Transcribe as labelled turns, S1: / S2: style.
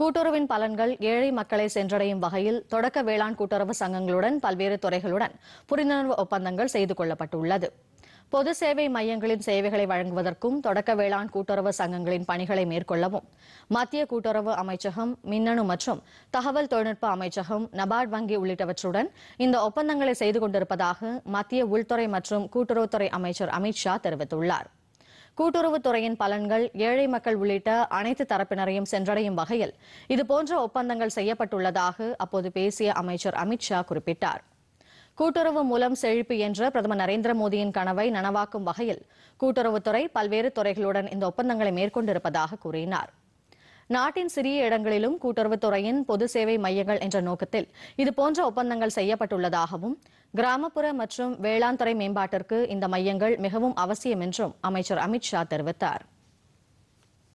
S1: கூட்டுறவின் பலன்கள் ஏழை மக்களை சென்றடையும் வகையில் தொடக்க வேளாண் கூட்டுறவு சங்கங்களுடன் பல்வேறு துறைகளுடன் புரிந்துணர்வு ஒப்பந்தங்கள் செய்து கொள்ளப்பட்டுள்ளது பொது சேவை மையங்களின் சேவைகளை வழங்குவதற்கும் தொடக்க வேளாண் கூட்டுறவு சங்கங்களின் பணிகளை மேற்கொள்ளவும் மத்திய கூட்டுறவு அமைச்சகம் மின்னணு மற்றும் தகவல் தொழில்நுட்ப அமைச்சகம் நபார்ட் வங்கி உள்ளிட்டவற்றுடன் இந்த ஒப்பந்தங்களை செய்து கொண்டிருப்பதாக மத்திய உள்துறை மற்றும் கூட்டுறவுத்துறை அமைச்சர் அமித் ஷா தெரிவித்துள்ளாா் கூட்டுறவு துறையின் பலன்கள் ஏழை மக்கள் உள்ளிட்ட அனைத்து தரப்பினரையும் சென்றடையும் வகையில் இதுபோன்ற ஒப்பந்தங்கள் செய்யப்பட்டுள்ளதாக அப்போது பேசிய அமைச்சர் அமித் ஷா குறிப்பிட்டார் கூட்டுறவு மூலம் செழிப்பு என்ற பிரதமர் நரேந்திர மோடியின் கனவை நனவாக்கும் வகையில் கூட்டுறவுத்துறை பல்வேறு துறைகளுடன் இந்த ஒப்பந்தங்களை மேற்கொண்டிருப்பதாக கூறினாா் நாட்டின் சிறிய இடங்களிலும் கூட்டுறவுத்துறையின் பொது சேவை மையங்கள் என்ற நோக்கத்தில் இதுபோன்ற ஒப்பந்தங்கள் செய்யப்பட்டுள்ளதாகவும் கிராமப்புற மற்றும் வேளாண் துறை மேம்பாட்டிற்கு இந்த மையங்கள் மிகவும் அவசியம் என்றும் அமைச்சர் அமித்ஷா தெரிவித்தாா்